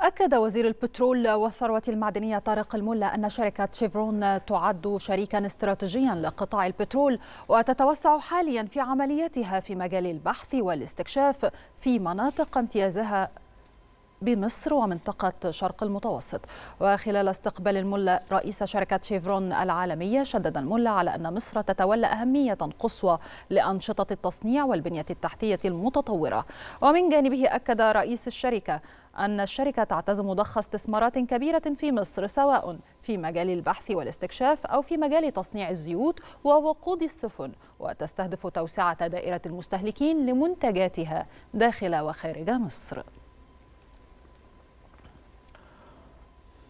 أكد وزير البترول والثروة المعدنية طارق الملا أن شركة شيفرون تعد شريكا استراتيجيا لقطاع البترول وتتوسع حاليا في عملياتها في مجال البحث والاستكشاف في مناطق امتيازها بمصر ومنطقة شرق المتوسط وخلال استقبال الملا رئيس شركة شيفرون العالمية شدد الملا على أن مصر تتولى أهمية قصوى لأنشطة التصنيع والبنية التحتية المتطورة ومن جانبه أكد رئيس الشركة أن الشركة تعتزم ضخ استثمارات كبيرة في مصر سواء في مجال البحث والاستكشاف أو في مجال تصنيع الزيوت ووقود السفن وتستهدف توسعة دائرة المستهلكين لمنتجاتها داخل وخارج مصر